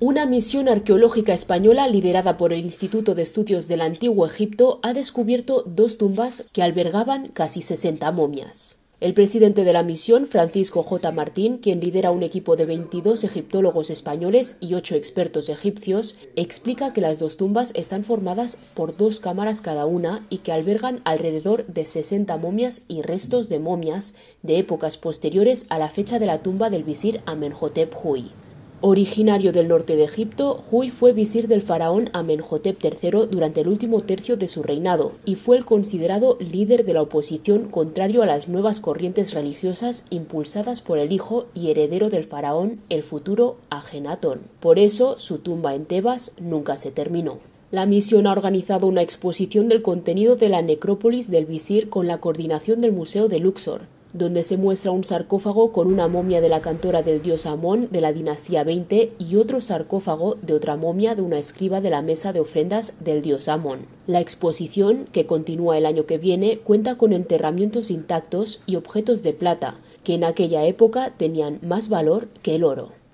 Una misión arqueológica española liderada por el Instituto de Estudios del Antiguo Egipto ha descubierto dos tumbas que albergaban casi 60 momias. El presidente de la misión, Francisco J. Martín, quien lidera un equipo de 22 egiptólogos españoles y 8 expertos egipcios, explica que las dos tumbas están formadas por dos cámaras cada una y que albergan alrededor de 60 momias y restos de momias de épocas posteriores a la fecha de la tumba del visir Amenhotep Hui. Originario del norte de Egipto, Huy fue visir del faraón Amenhotep III durante el último tercio de su reinado y fue el considerado líder de la oposición contrario a las nuevas corrientes religiosas impulsadas por el hijo y heredero del faraón, el futuro Ajenatón. Por eso, su tumba en Tebas nunca se terminó. La misión ha organizado una exposición del contenido de la necrópolis del visir con la coordinación del Museo de Luxor, donde se muestra un sarcófago con una momia de la cantora del dios Amón de la dinastía 20 y otro sarcófago de otra momia de una escriba de la mesa de ofrendas del dios Amón. La exposición, que continúa el año que viene, cuenta con enterramientos intactos y objetos de plata, que en aquella época tenían más valor que el oro.